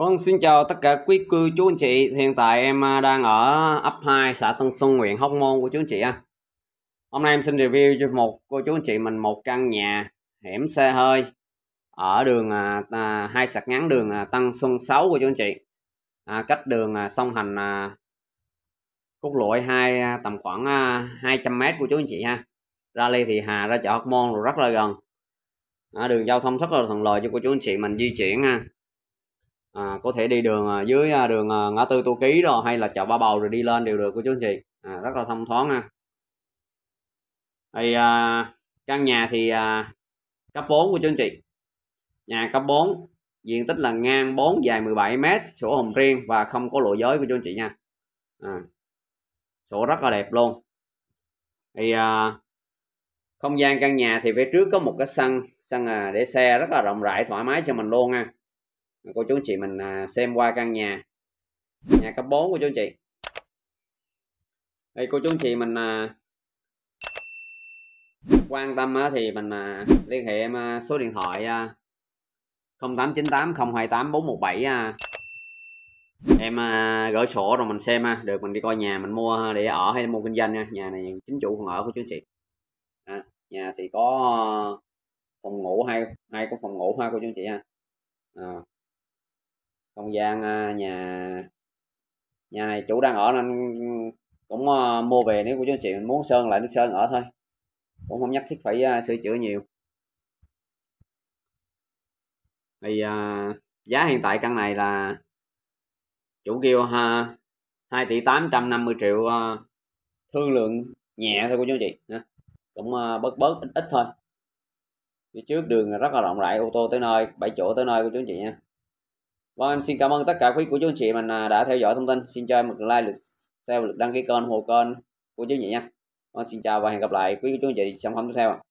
Vâng, xin chào tất cả quý cư chú anh chị. Hiện tại em à, đang ở ấp 2 xã Tân Xuân, huyện Hóc Môn của chú anh chị ha. Hôm nay em xin review cho một cô chú anh chị mình một căn nhà hẻm xe hơi ở đường à, hai sạc ngắn đường à, Tân Xuân 6 của chú anh chị. À, cách đường à, sông hành à, quốc lộ 2 à, tầm khoảng à, 200 m của chú anh chị ha. Ra Lê Thị Hà ra chợ Hóc Môn rồi rất là gần. À, đường giao thông rất là thuận lợi cho cô chú anh chị mình di chuyển ha à, có thể đi đường à, dưới à, đường à, ngã tư tô ký rồi hay là chợ ba bầu rồi đi lên đều được của chú anh chị à, rất là thông thoáng ha thì à, căn nhà thì à, cấp 4 của chú anh chị nhà cấp 4 diện tích là ngang 4 dài 17 m sổ hồng riêng và không có lộ giới của chú anh chị nha à, sổ rất là đẹp luôn thì à, không gian căn nhà thì phía trước có một cái sân sân à, để xe rất là rộng rãi thoải mái cho mình luôn ha cô chú anh chị mình à, xem qua căn nhà nhà cấp 4 của chú anh chị đây cô chú anh chị mình à, quan tâm thì mình à, liên hệ em số điện thoại 0898 028 417 em gửi sổ rồi mình xem được mình đi coi nhà mình mua để ở hay mua kinh doanh nhà này chính chủ phòng ở của chú anh chị à, nhà thì có phòng ngủ hai hai có phòng ngủ ha của chú anh chị ha à, không gian à, nhà nhà này chủ đang ở nên cũng à, mua về nếu của chú anh chị mình muốn sơn lại nước sơn ở thôi cũng không nhất thiết phải à, sửa chữa nhiều thì giá hiện tại căn này là chủ kêu ha hai tỷ tám trăm năm mươi triệu thương lượng nhẹ thôi cô chú anh chị cũng bớt bớt ít ít thôi phía trước đường rất là rộng rãi ô tô tới nơi bảy chỗ tới nơi của chú anh chị nha Vâng, em xin cảm ơn tất cả quý của chú anh chị mình à, đã theo dõi thông tin. Xin cho em một like, lượt share, lượt đăng ký kênh, hồ kênh của chú chị nha. Vâng, xin chào và hẹn gặp lại quý của chú anh chị trong phần tiếp theo.